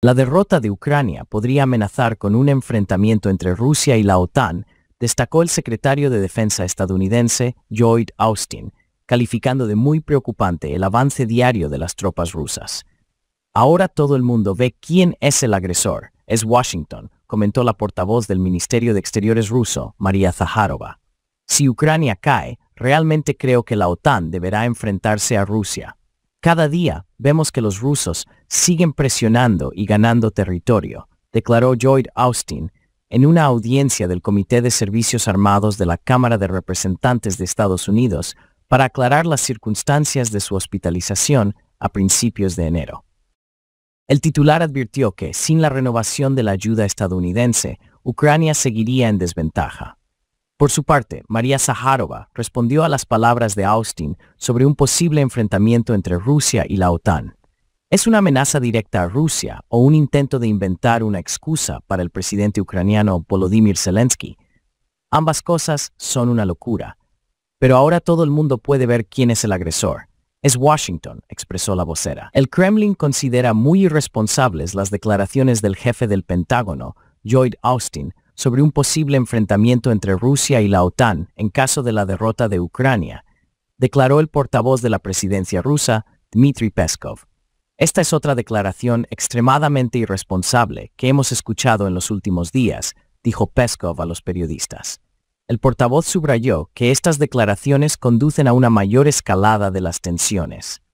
La derrota de Ucrania podría amenazar con un enfrentamiento entre Rusia y la OTAN, destacó el secretario de Defensa estadounidense Lloyd Austin, calificando de muy preocupante el avance diario de las tropas rusas. Ahora todo el mundo ve quién es el agresor, es Washington, comentó la portavoz del Ministerio de Exteriores ruso, María Zaharova. Si Ucrania cae, realmente creo que la OTAN deberá enfrentarse a Rusia, cada día vemos que los rusos siguen presionando y ganando territorio, declaró Lloyd Austin en una audiencia del Comité de Servicios Armados de la Cámara de Representantes de Estados Unidos para aclarar las circunstancias de su hospitalización a principios de enero. El titular advirtió que, sin la renovación de la ayuda estadounidense, Ucrania seguiría en desventaja. Por su parte, María Zaharova respondió a las palabras de Austin sobre un posible enfrentamiento entre Rusia y la OTAN. ¿Es una amenaza directa a Rusia o un intento de inventar una excusa para el presidente ucraniano Volodymyr Zelensky? Ambas cosas son una locura. Pero ahora todo el mundo puede ver quién es el agresor. Es Washington, expresó la vocera. El Kremlin considera muy irresponsables las declaraciones del jefe del Pentágono, Lloyd Austin, sobre un posible enfrentamiento entre Rusia y la OTAN en caso de la derrota de Ucrania, declaró el portavoz de la presidencia rusa, Dmitry Peskov. Esta es otra declaración extremadamente irresponsable que hemos escuchado en los últimos días, dijo Peskov a los periodistas. El portavoz subrayó que estas declaraciones conducen a una mayor escalada de las tensiones.